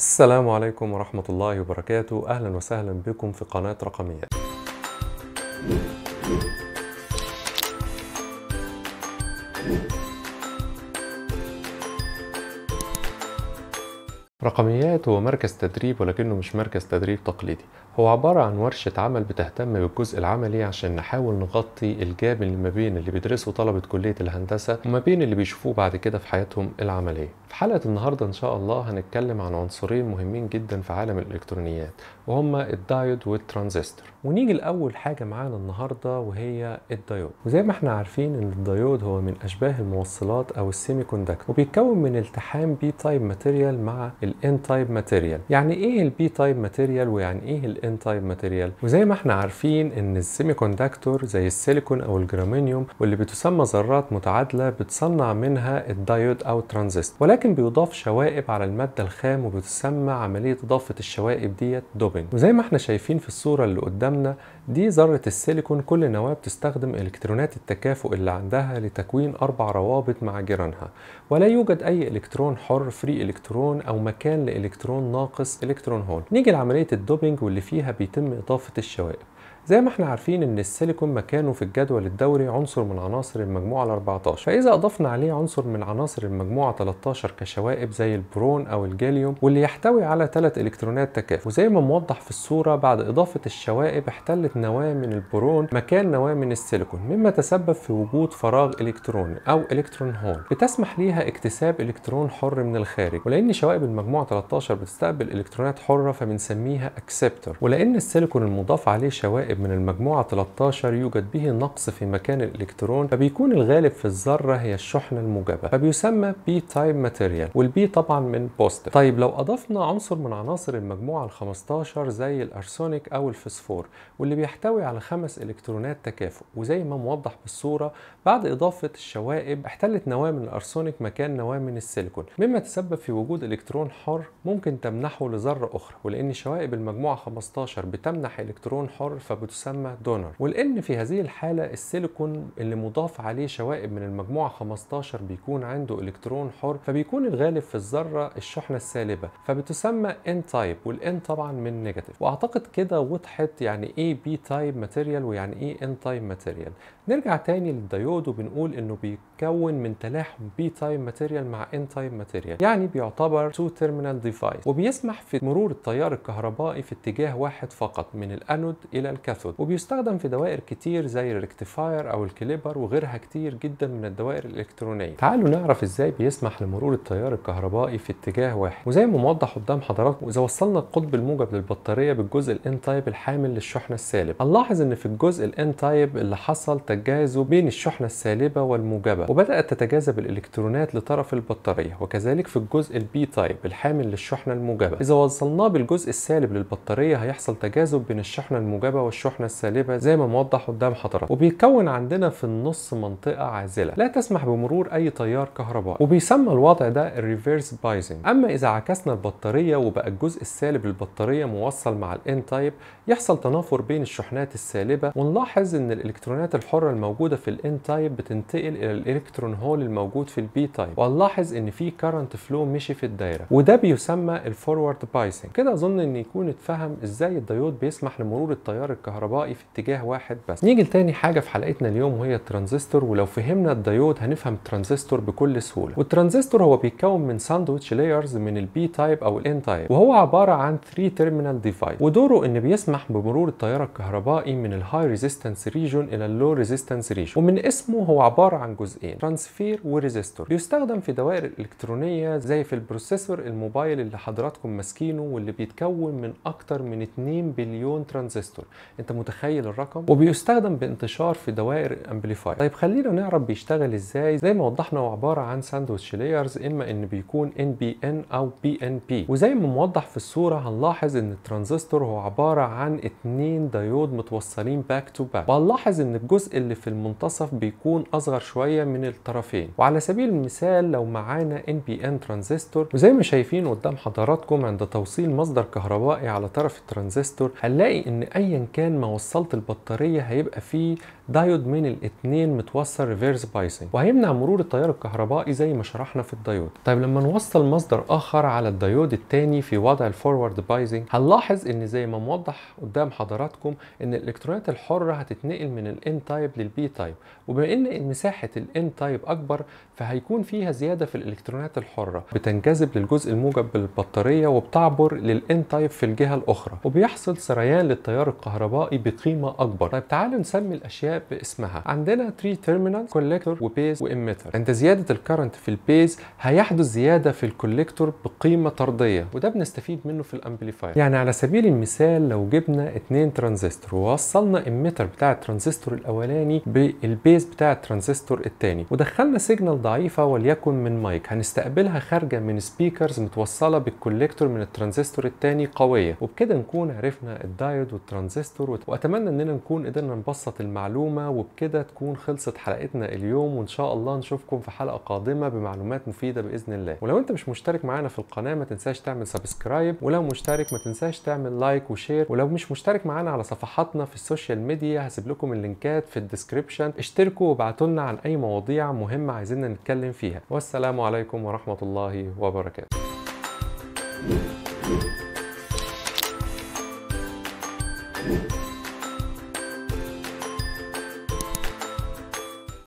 السلام عليكم ورحمة الله وبركاته أهلا وسهلا بكم في قناة رقمية رقميات هو مركز تدريب ولكنه مش مركز تدريب تقليدي هو عبارة عن ورشة عمل بتهتم بالجزء العملي عشان نحاول نغطي الجاب اللي ما بين اللي بيدرسوا طلبة كلية الهندسة وما بين اللي بيشوفوه بعد كده في حياتهم العملية في حلقة النهاردة إن شاء الله هنتكلم عن عنصرين مهمين جدا في عالم الإلكترونيات وهما الدايود والترانزستور ونيجي لأول حاجة معانا النهاردة وهي الدايود وزي ما احنا عارفين إن الدايود هو من أشباه الموصلات أو السيمي كوندكت وبيتكون من التحام بي تايب ماتيريال مع الان تايب ماتيريال يعني ايه البي تايب ماتيريال ويعني ايه الان تايب ماتيريال وزي ما احنا عارفين ان السيمي كوندكتور زي السيليكون او الجرامينيوم واللي بتسمى ذرات متعادله بتصنع منها الدايود او الترانزستور ولكن بيضاف شوائب على الماده الخام وبتسمى عمليه اضافه الشوائب ديت دوبنج وزي ما احنا شايفين في الصوره اللي قدامنا دي ذره السيليكون كل نواه بتستخدم الكترونات التكافؤ اللي عندها لتكوين اربع روابط مع جيرانها ولا يوجد اي الكترون حر فري الكترون او مك مكان لإلكترون ناقص إلكترون هول نيجي لعملية الدوبينج واللي فيها بيتم إضافة الشوائب زي ما احنا عارفين ان السيليكون مكانه في الجدول الدوري عنصر من عناصر المجموعة ال 14 فاذا اضفنا عليه عنصر من عناصر المجموعة 13 كشوائب زي البرون او الجاليوم واللي يحتوي على ثلاث الكترونات تكافؤ وزي ما موضح في الصورة بعد اضافة الشوائب احتلت نواة من البرون مكان نواة من السيليكون مما تسبب في وجود فراغ الكتروني او الكترون هول بتسمح ليها اكتساب الكترون حر من الخارج ولان شوائب المجموعة 13 بتستقبل الكترونات حرة فبنسميها اكسبتور ولان السيليكون المضاف عليه شوائب الغائب من المجموعة 13 يوجد به نقص في مكان الإلكترون فبيكون الغالب في الذرة هي الشحنة الموجبة فبيسمى بي تايب ماتيريال والبي طبعا من بوزيتيف طيب لو أضفنا عنصر من عناصر المجموعة ال 15 زي الأرسونيك أو الفسفور واللي بيحتوي على خمس إلكترونات تكافؤ وزي ما موضح بالصورة بعد إضافة الشوائب احتلت نواة من الأرسونيك مكان نواة من السيليكون مما تسبب في وجود إلكترون حر ممكن تمنحه لذرة أخرى ولأن شوائب المجموعة 15 بتمنح إلكترون حر فب بتسمى دونر ولان في هذه الحاله السيليكون اللي مضاف عليه شوائب من المجموعه 15 بيكون عنده الكترون حر فبيكون الغالب في الذره الشحنه السالبه فبتسمى ان تايب والان طبعا من نيجاتيف واعتقد كده وضحت يعني ايه بي تايب ماتيريال ويعني ايه ان تايب ماتيريال نرجع تاني للديود وبنقول انه بيتكون من تلاحم بي تايب ماتيريال مع ان تايب ماتيريال يعني بيعتبر تو تيرمينال ديفايس وبيسمح في مرور التيار الكهربائي في اتجاه واحد فقط من الانود الى الكاتود كاثود وبيستخدم في دوائر كتير زي الريكتيفاير او الكليبر وغيرها كتير جدا من الدوائر الالكترونيه تعالوا نعرف ازاي بيسمح لمرور التيار الكهربائي في اتجاه واحد وزي ما موضح قدام حضراتكم اذا وصلنا القطب الموجب للبطاريه بالجزء الان تايب الحامل للشحنه السالب هنلاحظ ان في الجزء الان تايب اللي حصل تجاذب بين الشحنه السالبه والموجبه وبدات تتجاذب الالكترونات لطرف البطاريه وكذلك في الجزء البي تايب الحامل للشحنه الموجبه اذا وصلناه بالجزء السالب للبطاريه هيحصل تجاذب بين الشحنه الموجبه والشحنة الشحنة السالبة زي ما موضح قدام حضراتكم وبيتكون عندنا في النص منطقة عازلة لا تسمح بمرور أي تيار كهربائي وبيسمى الوضع ده الريفيرس بايزنج أما إذا عكسنا البطارية وبقى الجزء السالب للبطارية موصل مع الان تايب يحصل تنافر بين الشحنات السالبة ونلاحظ إن الإلكترونات الحرة الموجودة في الان تايب بتنتقل إلى الإلكترون هول الموجود في البي تايب ونلاحظ إن في كارنت فلو مشي في الدايرة وده بيسمى الفورورد بايزنج كده أظن إن يكون اتفهم إزاي الدايود بيسمح لمرور التيار الكهربائي الكهربائي في اتجاه واحد بس نيجي لتاني حاجه في حلقتنا اليوم وهي الترانزستور ولو فهمنا الديود هنفهم الترانزستور بكل سهوله والترانزستور هو بيتكون من ساندويتش لايرز من البي تايب او الان تايب وهو عباره عن 3 تيرمينال ديفايس ودوره ان بيسمح بمرور التيار الكهربائي من الهاي ريزيستنس ريجون الى اللو ريزيستنس ريجون ومن اسمه هو عباره عن جزئين ترانسفير وريزيستور بيستخدم في دوائر الكترونية زي في البروسيسور الموبايل اللي حضراتكم ماسكينه واللي بيتكون من اكتر من 2 بليون ترانزستور انت متخيل الرقم وبيستخدم بانتشار في دوائر امبليفاير طيب خلينا نعرف بيشتغل ازاي زي ما وضحنا هو عباره عن ساندوتش لايرز اما ان بيكون ان بي ان او بي ان بي وزي ما موضح في الصوره هنلاحظ ان الترانزستور هو عباره عن اتنين دايود متوصلين باك تو باك وهنلاحظ ان الجزء اللي في المنتصف بيكون اصغر شويه من الطرفين وعلى سبيل المثال لو معانا ان بي ان ترانزستور وزي ما شايفين قدام حضراتكم عند توصيل مصدر كهربائي على طرف الترانزستور هنلاقي ان ايا كان كمان ما وصلت البطاريه هيبقى فيه دايود من الاثنين متوصل ريفيرس بايسنج وهيمنع مرور التيار الكهربائي زي ما شرحنا في الدايود طيب لما نوصل مصدر اخر على الدايود الثاني في وضع الفورورد بايسنج هنلاحظ ان زي ما موضح قدام حضراتكم ان الالكترونات الحره هتتنقل من الان تايب للبي تايب وبما ان مساحه الان تايب اكبر فهيكون فيها زياده في الالكترونات الحره بتنجذب للجزء الموجب بالبطاريه وبتعبر للان تايب في الجهه الاخرى وبيحصل سريان للتيار الكهربائي الكهربائي بقيمه اكبر طيب تعالوا نسمي الاشياء باسمها عندنا 3 تيرمينال كولكتور وبيز واميتر عند زياده الكرنت في البيز هيحدث زياده في الكولكتور بقيمه طرديه وده بنستفيد منه في الامبليفاير يعني على سبيل المثال لو جبنا 2 ترانزستور ووصلنا الاميتر بتاع الترانزستور الاولاني بالبيز بتاع الترانزستور الثاني ودخلنا سيجنال ضعيفه وليكن من مايك هنستقبلها خارجه من سبيكرز متوصله بالكولكتور من الترانزستور الثاني قويه وبكده نكون عرفنا الدايود والترانزستور الدكتور واتمنى اننا نكون قدرنا نبسط المعلومه وبكده تكون خلصت حلقتنا اليوم وان شاء الله نشوفكم في حلقه قادمه بمعلومات مفيده باذن الله ولو انت مش مشترك معانا في القناه ما تنساش تعمل سبسكرايب ولو مشترك ما تنساش تعمل لايك وشير ولو مش مشترك معانا على صفحاتنا في السوشيال ميديا هسيب لكم اللينكات في الديسكربشن اشتركوا وابعتوا لنا عن اي مواضيع مهمه عايزيننا نتكلم فيها والسلام عليكم ورحمه الله وبركاته